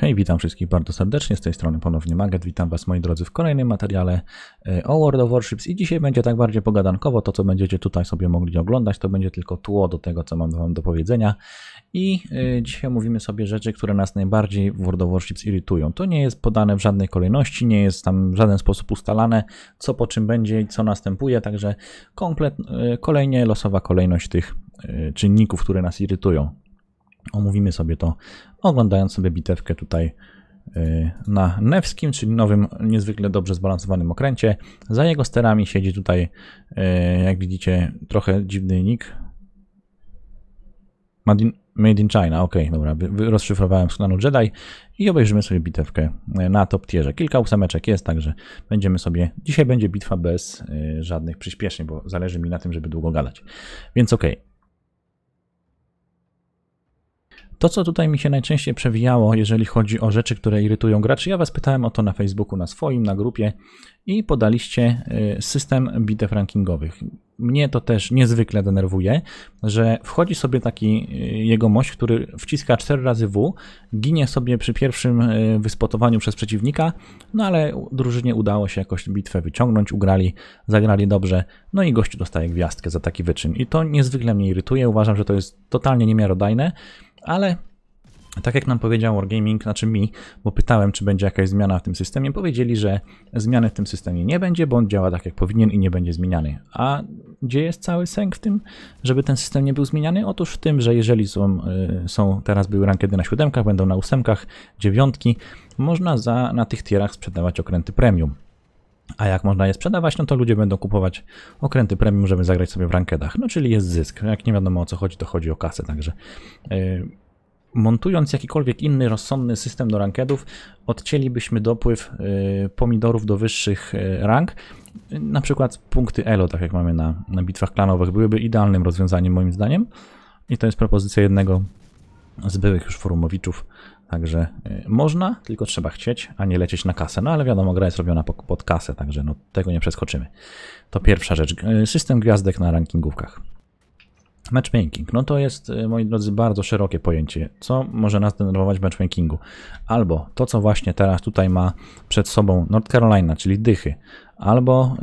Hej, witam wszystkich bardzo serdecznie, z tej strony ponownie Maget, witam Was moi drodzy w kolejnym materiale e, o World of Warships i dzisiaj będzie tak bardziej pogadankowo, to co będziecie tutaj sobie mogli oglądać, to będzie tylko tło do tego, co mam Wam do powiedzenia i e, dzisiaj mówimy sobie rzeczy, które nas najbardziej w World of Warships irytują. To nie jest podane w żadnej kolejności, nie jest tam w żaden sposób ustalane, co po czym będzie i co następuje, także komplet, e, kolejnie losowa kolejność tych czynników, które nas irytują. Omówimy sobie to, oglądając sobie bitewkę tutaj y, na Newskim, czyli nowym, niezwykle dobrze zbalansowanym okręcie. Za jego sterami siedzi tutaj, y, jak widzicie, trochę dziwny nick. Made in China, ok, dobra, rozszyfrowałem z klanu Jedi i obejrzymy sobie bitewkę y, na top tierze. Kilka ósemeczek jest, także będziemy sobie, dzisiaj będzie bitwa bez żadnych przyspieszeń, bo zależy mi na tym, żeby długo gadać. Więc ok, To, co tutaj mi się najczęściej przewijało, jeżeli chodzi o rzeczy, które irytują graczy, ja was pytałem o to na Facebooku, na swoim, na grupie i podaliście y, system bitew rankingowych. Mnie to też niezwykle denerwuje, że wchodzi sobie taki y, jegomość, który wciska 4 razy W, ginie sobie przy pierwszym y, wyspotowaniu przez przeciwnika, no ale drużynie udało się jakoś bitwę wyciągnąć, ugrali, zagrali dobrze, no i gościu dostaje gwiazdkę za taki wyczyn. I to niezwykle mnie irytuje, uważam, że to jest totalnie niemiarodajne ale tak jak nam powiedział Wargaming, znaczy mi, bo pytałem, czy będzie jakaś zmiana w tym systemie, powiedzieli, że zmiany w tym systemie nie będzie, bo on działa tak, jak powinien i nie będzie zmieniany. A gdzie jest cały sęk w tym, żeby ten system nie był zmieniany? Otóż w tym, że jeżeli są, y, są teraz były rankedy na siódemkach, będą na ósemkach, dziewiątki, można za, na tych tierach sprzedawać okręty premium. A jak można je sprzedawać, no to ludzie będą kupować okręty premium, żeby zagrać sobie w rankedach. No czyli jest zysk. No, jak nie wiadomo o co chodzi, to chodzi o kasę, także... Yy, montując jakikolwiek inny rozsądny system do rankedów, odcięlibyśmy dopływ yy, pomidorów do wyższych yy, e, rank. Na przykład punkty elo, tak jak mamy na, na bitwach klanowych, byłyby idealnym rozwiązaniem moim zdaniem. I to jest propozycja jednego z byłych już forumowiczów Także y, można, tylko trzeba chcieć, a nie lecieć na kasę. No ale wiadomo, gra jest robiona pod kasę, także no, tego nie przeskoczymy. To pierwsza rzecz. Y, system gwiazdek na rankingówkach. Matchmaking. No to jest, y, moi drodzy, bardzo szerokie pojęcie. Co może nas denerwować w matchmakingu? Albo to, co właśnie teraz tutaj ma przed sobą North Carolina, czyli dychy. Albo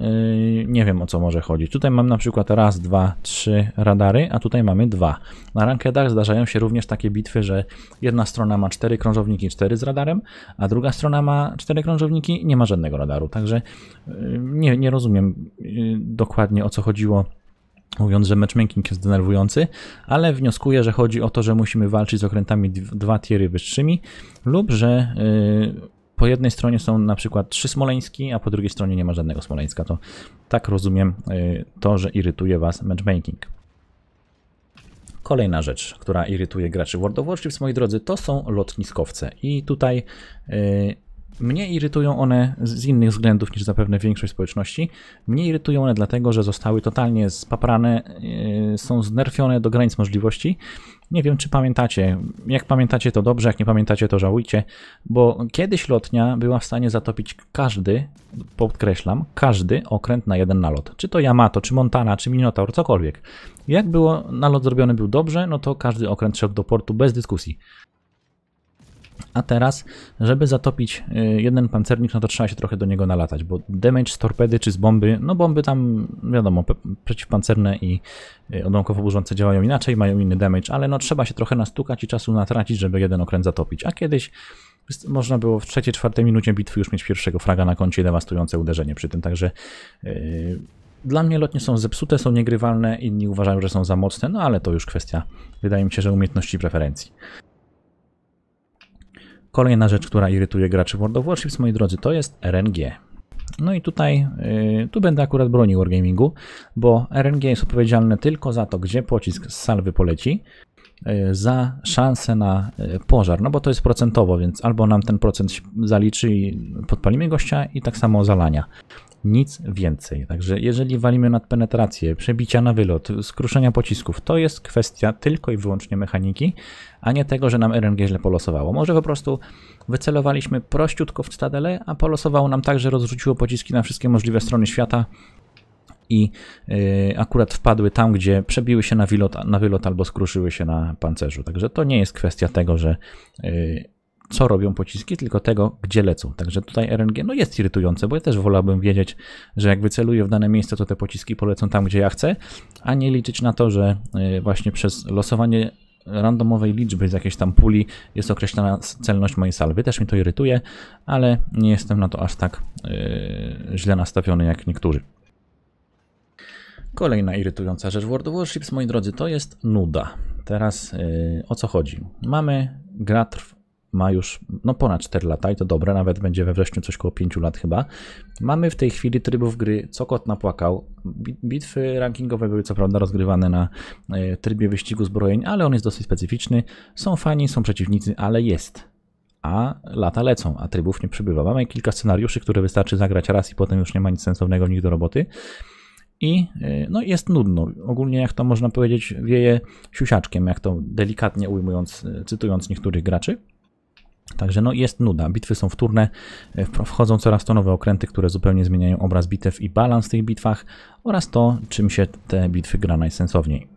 yy, nie wiem o co może chodzić. Tutaj mam na przykład raz, dwa, trzy radary, a tutaj mamy dwa. Na rankedach zdarzają się również takie bitwy, że jedna strona ma cztery krążowniki, cztery z radarem, a druga strona ma cztery krążowniki i nie ma żadnego radaru. Także yy, nie, nie rozumiem yy, dokładnie o co chodziło mówiąc, że matchmaking jest denerwujący, ale wnioskuję, że chodzi o to, że musimy walczyć z okrętami dwa tiery wyższymi lub że yy, po jednej stronie są na przykład trzy Smoleński, a po drugiej stronie nie ma żadnego Smoleńska. To tak rozumiem yy, to, że irytuje Was matchmaking. Kolejna rzecz, która irytuje graczy World of Warships, moi drodzy, to są lotniskowce. I tutaj yy, mnie irytują one z innych względów niż zapewne większość społeczności. Mnie irytują one dlatego, że zostały totalnie spaprane, yy, są znerfione do granic możliwości. Nie wiem, czy pamiętacie. Jak pamiętacie, to dobrze, jak nie pamiętacie, to żałujcie, bo kiedyś lotnia była w stanie zatopić każdy, podkreślam, każdy okręt na jeden nalot. Czy to Yamato, czy Montana, czy Minotaur, cokolwiek. Jak było, nalot zrobiony był dobrze, no to każdy okręt szedł do portu bez dyskusji. A teraz, żeby zatopić y, jeden pancernik, no to trzeba się trochę do niego nalatać, bo damage z torpedy czy z bomby, no bomby tam wiadomo, przeciwpancerne i y, odłamkowo burzące działają inaczej, mają inny damage, ale no trzeba się trochę nastukać i czasu natracić, żeby jeden okręt zatopić. A kiedyś można było w trzeciej, czwartej minucie bitwy już mieć pierwszego fraga na koncie i dewastujące uderzenie przy tym, także yy, dla mnie lotnie są zepsute, są niegrywalne, inni uważają, że są za mocne, no ale to już kwestia, wydaje mi się, że umiejętności preferencji. Kolejna rzecz, która irytuje graczy World of Warships, moi drodzy, to jest RNG. No i tutaj, yy, tu będę akurat bronił Wargamingu, bo RNG jest odpowiedzialne tylko za to, gdzie pocisk z salwy poleci, yy, za szansę na yy, pożar, no bo to jest procentowo, więc albo nam ten procent zaliczy i podpalimy gościa i tak samo zalania nic więcej. Także jeżeli walimy nad penetrację, przebicia na wylot, skruszenia pocisków, to jest kwestia tylko i wyłącznie mechaniki, a nie tego, że nam RNG źle polosowało. Może po prostu wycelowaliśmy prościutko w cytadele, a polosowało nam tak, że rozrzuciło pociski na wszystkie możliwe strony świata i yy, akurat wpadły tam, gdzie przebiły się na wylot, na wylot albo skruszyły się na pancerzu. Także to nie jest kwestia tego, że yy, co robią pociski, tylko tego, gdzie lecą. Także tutaj RNG no jest irytujące, bo ja też wolałbym wiedzieć, że jak wyceluję w dane miejsce, to te pociski polecą tam, gdzie ja chcę, a nie liczyć na to, że y, właśnie przez losowanie randomowej liczby z jakiejś tam puli jest określona celność mojej salwy. Też mi to irytuje, ale nie jestem na to aż tak yy, źle nastawiony jak niektórzy. Kolejna irytująca rzecz w World of Warships, moi drodzy, to jest nuda. Teraz yy, o co chodzi? Mamy gra trw ma już no, ponad 4 lata i to dobre, nawet będzie we wrześniu coś około 5 lat chyba. Mamy w tej chwili trybów gry, co kot napłakał. Bitwy rankingowe były co prawda rozgrywane na e, trybie wyścigu zbrojeń, ale on jest dosyć specyficzny. Są fani, są przeciwnicy, ale jest a lata lecą, a trybów nie przybywa. Mamy kilka scenariuszy, które wystarczy zagrać raz i potem już nie ma nic sensownego w nich do roboty. I e, no, jest nudno. Ogólnie, jak to można powiedzieć, wieje siusiaczkiem, jak to delikatnie ujmując, e, cytując niektórych graczy. Także no jest nuda. Bitwy są wtórne, e, wchodzą coraz to nowe okręty, które zupełnie zmieniają obraz bitew i balans w tych bitwach oraz to, czym się te bitwy gra najsensowniej.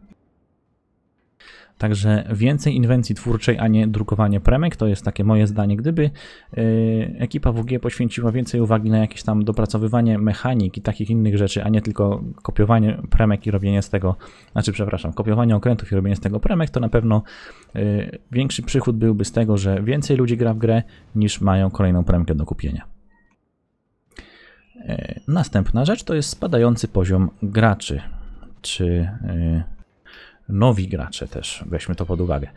Także więcej inwencji twórczej, a nie drukowanie premek, to jest takie moje zdanie. Gdyby y, ekipa WG poświęciła więcej uwagi na jakieś tam dopracowywanie mechanik i takich innych rzeczy, a nie tylko kopiowanie premek i robienie z tego, znaczy przepraszam, kopiowanie okrętów i robienie z tego premek, to na pewno y, większy przychód byłby z tego, że więcej ludzi gra w grę niż mają kolejną premkę do kupienia. Y, następna rzecz to jest spadający poziom graczy. Czy nowi gracze też, weźmy to pod uwagę.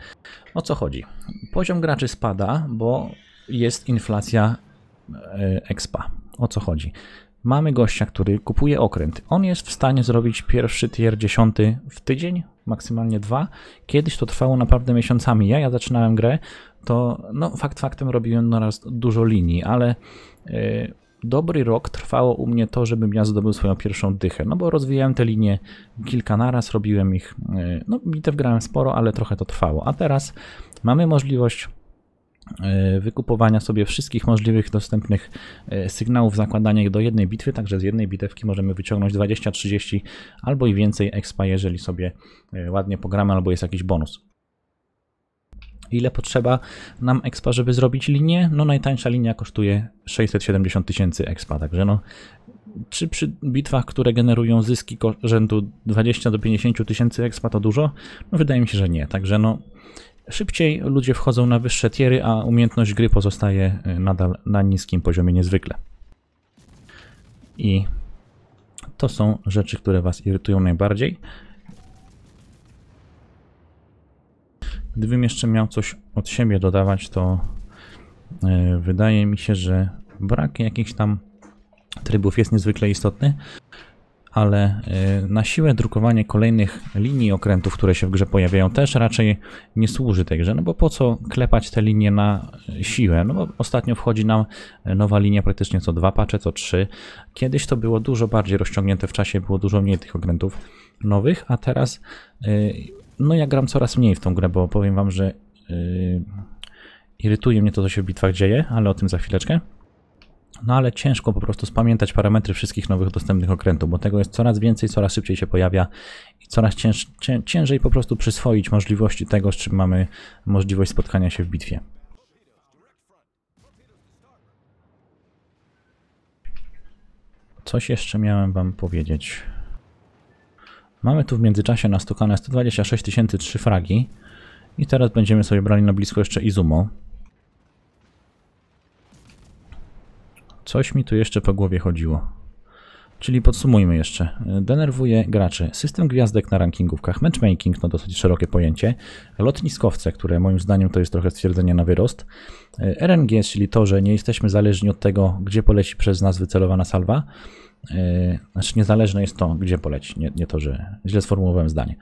O co chodzi? Poziom graczy spada, bo jest inflacja e, expa. O co chodzi? Mamy gościa, który kupuje okręt. On jest w stanie zrobić pierwszy tier 10 w tydzień, maksymalnie dwa. Kiedyś to trwało naprawdę miesiącami. Ja, ja zaczynałem grę, to no, fakt faktem robiłem naraz dużo linii, ale yy, dobry rok trwało u mnie to, żebym ja zdobył swoją pierwszą dychę, no bo rozwijałem te linie kilka naraz, robiłem ich, e, no bitew grałem sporo, ale trochę to trwało. A teraz mamy możliwość e, wykupowania sobie wszystkich możliwych dostępnych e, sygnałów, zakładania ich do jednej bitwy, także z jednej bitewki możemy wyciągnąć 20, 30 albo i więcej expa, jeżeli sobie ładnie pogramy, albo jest jakiś bonus. Ile potrzeba nam expa, żeby zrobić linię? No najtańsza linia kosztuje 670 tysięcy expa, także no czy przy bitwach, które generują zyski rzędu 20 do 50 tysięcy expa to dużo? No wydaje mi się, że nie, także no szybciej ludzie wchodzą na wyższe tiery, a umiejętność gry pozostaje y, nadal na niskim poziomie niezwykle. I to są rzeczy, które Was irytują najbardziej. Gdybym jeszcze miał coś od siebie dodawać, to e, wydaje mi się, że brak jakichś tam trybów jest niezwykle istotny, ale e, na siłę drukowanie kolejnych linii okrętów, które się w grze pojawiają, też raczej nie służy tej grze, no bo po co klepać te linie na siłę? No bo ostatnio wchodzi nam nowa linia praktycznie co dwa pacze, co trzy. Kiedyś to było dużo bardziej rozciągnięte w czasie, było dużo mniej tych okrętów nowych, a teraz e, no ja gram coraz mniej w tą grę, bo powiem wam, że yy, irytuje mnie to, co się w bitwach dzieje, ale o tym za chwileczkę. No ale ciężko po prostu spamiętać parametry wszystkich nowych dostępnych okrętów, bo tego jest coraz więcej, coraz szybciej się pojawia i coraz cięż, cię, ciężej po prostu przyswoić możliwości tego, z czym mamy możliwość spotkania się w bitwie. Coś jeszcze miałem wam powiedzieć. Mamy tu w międzyczasie nastukane 126 tysięcy 3 fragi. I teraz będziemy sobie brali na blisko jeszcze Izumo. Coś mi tu jeszcze po głowie chodziło. Czyli podsumujmy jeszcze. Denerwuje graczy. System gwiazdek na rankingówkach, matchmaking to dosyć szerokie pojęcie, lotniskowce, które moim zdaniem to jest trochę stwierdzenie na wyrost, e, RNG, czyli to, że nie jesteśmy zależni od tego, gdzie poleci przez nas wycelowana salwa, Yy, znaczy niezależne jest to, gdzie poleci, nie, nie to, że źle sformułowałem zdanie.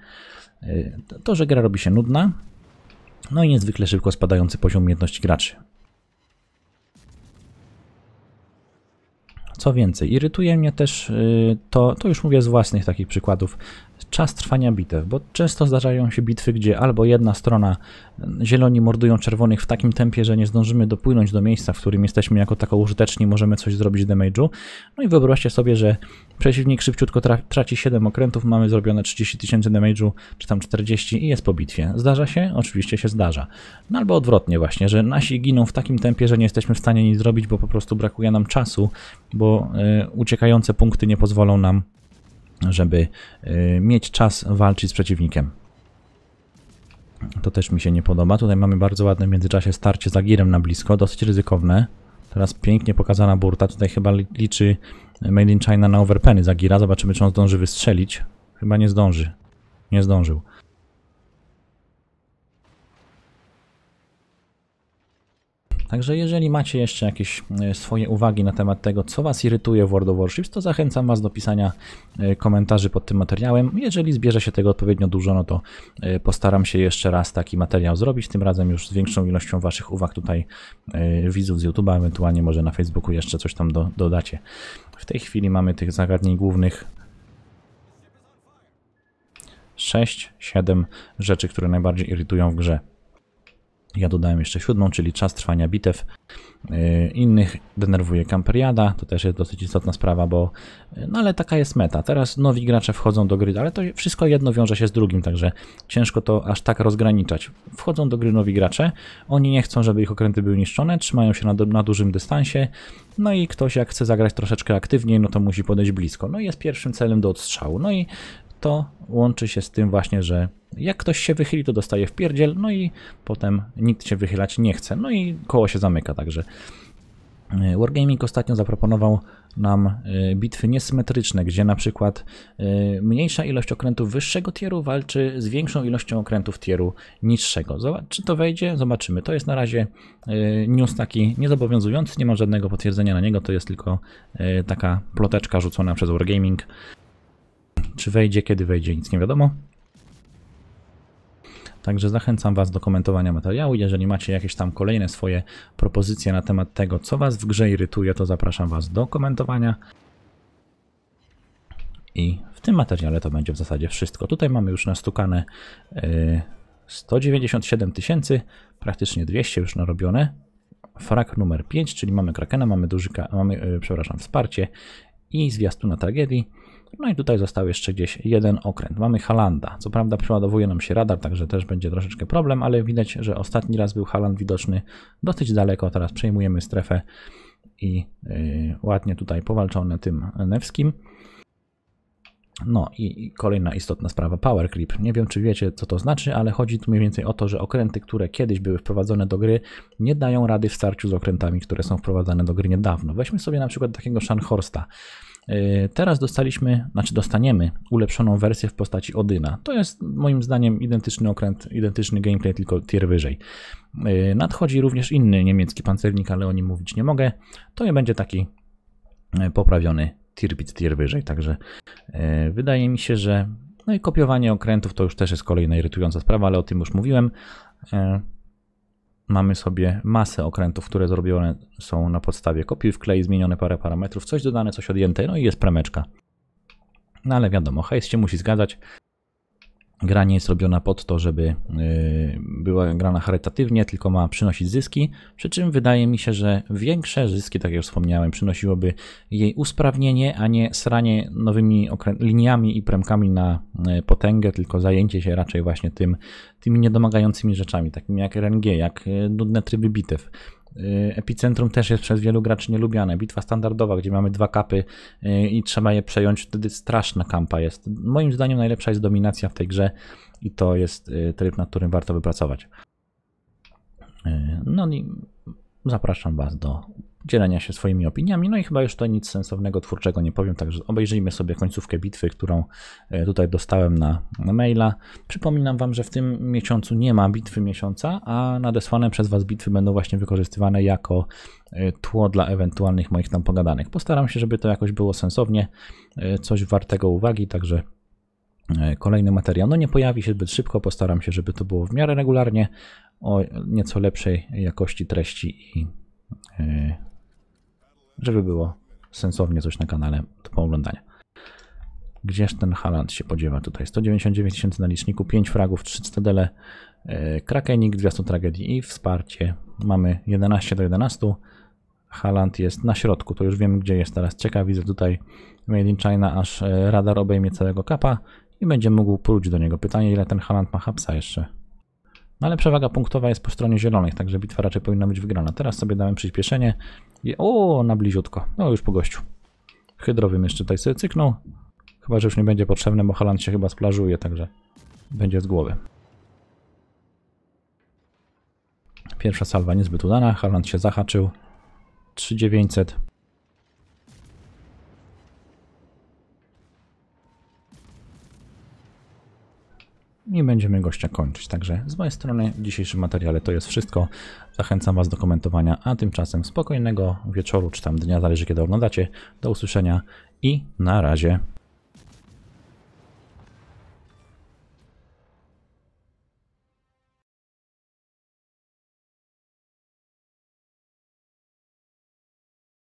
Yy, to, że gra robi się nudna, no i niezwykle szybko spadający poziom umiejętności graczy. Co więcej, irytuje mnie też e, to, to już mówię z własnych takich przykładów, czas trwania bitew, bo często zdarzają się bitwy, gdzie albo jedna strona, mm, zieloni mordują czerwonych w takim tempie, że nie zdążymy dopłynąć do miejsca, w którym jesteśmy jako tako użyteczni, możemy coś zrobić damage'u. No i wyobraźcie sobie, że przeciwnik szybciutko tra traci 7 okrętów, mamy zrobione 30 tysięcy damage'u, czy tam 40 i jest po bitwie. Zdarza się? Oczywiście się zdarza. No albo odwrotnie właśnie, że nasi giną w takim tempie, że nie jesteśmy w stanie nic zrobić, bo po prostu brakuje nam czasu, bo y, uciekające punkty nie pozwolą nam żeby y, mieć czas walczyć z przeciwnikiem. To też mi się nie podoba. Tutaj mamy bardzo ładne w międzyczasie starcie za girem na blisko, dosyć ryzykowne. Teraz pięknie pokazana burta. Tutaj chyba liczy Made in China na overpeny Zagira. Zobaczymy, czy on zdąży wystrzelić. Chyba nie zdąży. Nie zdążył. Także jeżeli macie jeszcze jakieś e, swoje uwagi na temat tego, co Was irytuje w World of Warships, to zachęcam Was do pisania e, komentarzy pod tym materiałem. Jeżeli zbierze się tego odpowiednio dużo, no to e, postaram się jeszcze raz taki materiał zrobić, tym razem już z większą ilością Waszych uwag tutaj widzów z YouTube'a, ewentualnie może na Facebooku jeszcze coś tam do, dodacie. W tej chwili mamy tych zagadnień głównych 6-7 rzeczy, które najbardziej irytują w grze. Ja dodałem jeszcze siódmą, czyli czas trwania bitew. Y, innych denerwuje kamperiada, to też jest dosyć istotna sprawa, bo y, no ale taka jest meta. Teraz nowi gracze wchodzą do gry, ale to wszystko jedno wiąże się z drugim, także ciężko to aż tak rozgraniczać. Wchodzą do gry nowi gracze, oni nie chcą, żeby ich okręty były niszczone, trzymają się na, na dużym dystansie, no i ktoś jak chce zagrać troszeczkę aktywniej, no to musi podejść blisko. No i jest pierwszym celem do odstrzału. No i to łączy się z tym właśnie, że jak ktoś się wychyli, to dostaje w pierdziel, no i potem nikt się wychylać nie chce, no i koło się zamyka, także e, Wargaming ostatnio zaproponował nam e, bitwy niesymetryczne, gdzie na przykład e, mniejsza ilość okrętów wyższego tieru walczy z większą ilością okrętów tieru niższego. Zobacz, czy to wejdzie? Zobaczymy. To jest na razie news taki niezobowiązujący, nie ma żadnego potwierdzenia na niego, to jest tylko taka ploteczka rzucona przez Wargaming. Czy wejdzie, kiedy wejdzie, nic nie wiadomo. Także zachęcam Was do komentowania materiału. Jeżeli macie jakieś tam kolejne swoje propozycje na temat tego, co Was w grze irytuje, to zapraszam Was do komentowania. I w tym materiale to będzie w zasadzie wszystko. Tutaj mamy już nastukane 197 y, tysięcy, praktycznie 200 już narobione. Frak numer 5, czyli mamy Krakena, mamy, duży, mamy y, przepraszam, wsparcie i na tragedii. No i tutaj został jeszcze gdzieś jeden okręt. Mamy Halanda. Co prawda przeładowuje nam się radar, także też będzie troszeczkę problem, ale widać, że ostatni raz był Haland widoczny dosyć daleko. Teraz przejmujemy strefę i yy, ładnie tutaj powalczone tym Newskim. No i kolejna istotna sprawa, power Clip. Nie wiem, czy wiecie, co to znaczy, ale chodzi tu mniej więcej o to, że okręty, które kiedyś były wprowadzone do gry, nie dają rady w starciu z okrętami, które są wprowadzane do gry niedawno. Weźmy sobie na przykład takiego Schanhorsta. E, teraz dostaliśmy, znaczy dostaniemy ulepszoną wersję w postaci Odyna. To jest moim zdaniem identyczny okręt, identyczny gameplay, tylko tier wyżej. E, nadchodzi również inny niemiecki pancernik, ale o nim mówić nie mogę. To nie będzie taki e, poprawiony tier tier wyżej. Także wydaje mi się, że no i kopiowanie okrętów to już też jest kolejna irytująca sprawa, ale o tym już mówiłem mamy sobie masę okrętów, które zrobione są na podstawie kopiuj klej, zmienione parę parametrów, coś dodane, coś odjęte, no i jest premeczka. No ale wiadomo, hejs się musi zgadzać, gra nie jest robiona pod to, żeby y, była grana charytatywnie, tylko ma przynosić zyski, przy czym wydaje mi się, że większe zyski, tak jak już wspomniałem, przynosiłoby jej usprawnienie, a nie sranie nowymi liniami i premkami na y, potęgę, tylko zajęcie się raczej właśnie tym, tymi niedomagającymi rzeczami, takimi jak RNG, jak y, nudne tryby bitew. Y, epicentrum też jest przez wielu graczy nielubiane. Bitwa standardowa, gdzie mamy dwa kapy y, i trzeba je przejąć, wtedy straszna kampa jest. Moim zdaniem najlepsza jest dominacja w tej grze i to jest y, tryb, nad którym warto wypracować. No i zapraszam Was do dzielenia się swoimi opiniami. No i chyba już to nic sensownego twórczego nie powiem, także obejrzyjmy sobie końcówkę bitwy, którą e, tutaj dostałem na, na maila. Przypominam Wam, że w tym miesiącu nie ma bitwy miesiąca, a nadesłane przez Was bitwy będą właśnie wykorzystywane jako e, tło dla ewentualnych moich tam pogadanych. Postaram się, żeby to jakoś było sensownie, e, coś wartego uwagi, także kolejny materiał. No nie pojawi się zbyt szybko, postaram się, żeby to było w miarę regularnie, o nieco lepszej jakości treści i żeby było sensownie coś na kanale do pooglądania. Gdzież ten Haland się podziewa tutaj? 199 tysięcy na liczniku, 5 fragów, 3 cytadele, Krakenik, gwiazdo Tragedii i wsparcie. Mamy 11 do 11. Haland jest na środku, to już wiemy gdzie jest teraz. Ciekaw, widzę tutaj Made in China, aż e, radar obejmie całego kapa i będzie mógł pójść do niego. Pytanie, ile ten Haland ma hapsa jeszcze? No ale przewaga punktowa jest po stronie zielonych, także bitwa raczej powinna być wygrana. Teraz sobie dałem przyspieszenie i o, na bliziutko. No już po gościu. Hydrowym jeszcze tutaj sobie cyknął. Chyba, że już nie będzie potrzebne, bo Haland się chyba splażuje, także będzie z głowy. Pierwsza salwa niezbyt udana, Haland się zahaczył. 3900. nie będziemy gościa kończyć. Także z mojej strony w dzisiejszym materiale to jest wszystko. Zachęcam Was do komentowania, a tymczasem spokojnego wieczoru czy tam dnia, zależy kiedy oglądacie. Do usłyszenia i na razie.